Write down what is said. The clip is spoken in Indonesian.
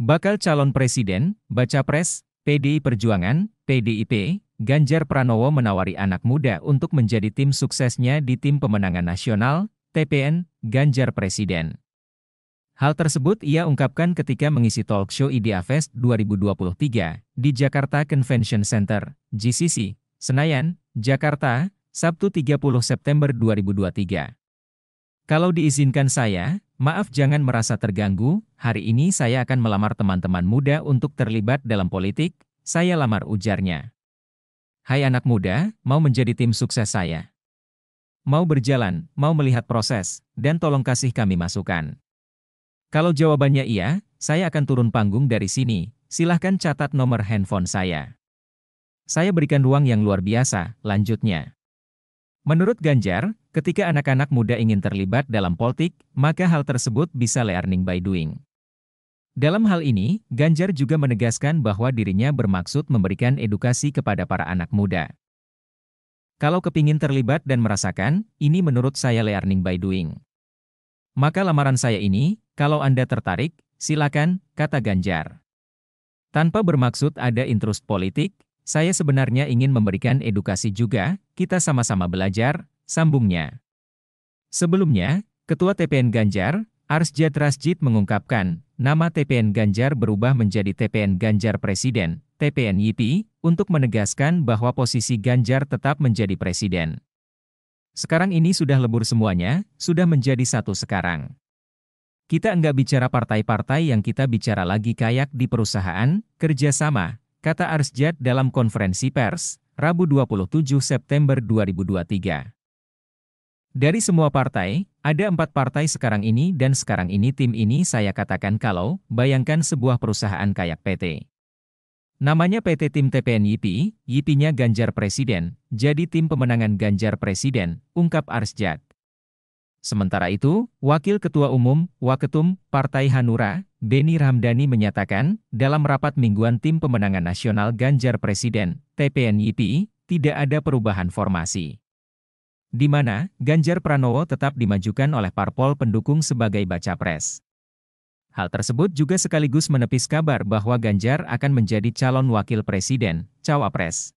Bakal calon presiden, baca pres, PDI Perjuangan, PDIP, Ganjar Pranowo menawari anak muda untuk menjadi tim suksesnya di tim pemenangan nasional, TPN, Ganjar Presiden. Hal tersebut ia ungkapkan ketika mengisi talk show IDEA Fest 2023 di Jakarta Convention Center, GCC, Senayan, Jakarta, Sabtu 30 September 2023. Kalau diizinkan saya, Maaf jangan merasa terganggu, hari ini saya akan melamar teman-teman muda untuk terlibat dalam politik, saya lamar ujarnya. Hai anak muda, mau menjadi tim sukses saya. Mau berjalan, mau melihat proses, dan tolong kasih kami masukan. Kalau jawabannya iya, saya akan turun panggung dari sini, silahkan catat nomor handphone saya. Saya berikan ruang yang luar biasa, lanjutnya. Menurut Ganjar, Ketika anak-anak muda ingin terlibat dalam politik, maka hal tersebut bisa learning by doing. Dalam hal ini, Ganjar juga menegaskan bahwa dirinya bermaksud memberikan edukasi kepada para anak muda. Kalau kepingin terlibat dan merasakan, ini menurut saya learning by doing. Maka lamaran saya ini, kalau Anda tertarik, silakan, kata Ganjar. Tanpa bermaksud ada interest politik, saya sebenarnya ingin memberikan edukasi juga, kita sama-sama belajar, sambungnya. Sebelumnya, Ketua TPN Ganjar, Arsjad Rasjid mengungkapkan, nama TPN Ganjar berubah menjadi TPN Ganjar Presiden, TPN YIPI, untuk menegaskan bahwa posisi Ganjar tetap menjadi presiden. Sekarang ini sudah lebur semuanya, sudah menjadi satu sekarang. Kita enggak bicara partai-partai yang kita bicara lagi kayak di perusahaan, kerjasama, kata Arsjad dalam konferensi pers, Rabu 27 September 2023. Dari semua partai, ada empat partai sekarang ini dan sekarang ini tim ini saya katakan kalau, bayangkan sebuah perusahaan kayak PT. Namanya PT Tim TPN YP, YP-nya Ganjar Presiden, jadi tim pemenangan Ganjar Presiden, ungkap Arsjad. Sementara itu, Wakil Ketua Umum, Waketum, Partai Hanura, Beni Ramdhani menyatakan, dalam rapat mingguan tim pemenangan nasional Ganjar Presiden, TPNIP, tidak ada perubahan formasi di mana Ganjar Pranowo tetap dimajukan oleh parpol pendukung sebagai baca pres. Hal tersebut juga sekaligus menepis kabar bahwa Ganjar akan menjadi calon wakil presiden, cawapres.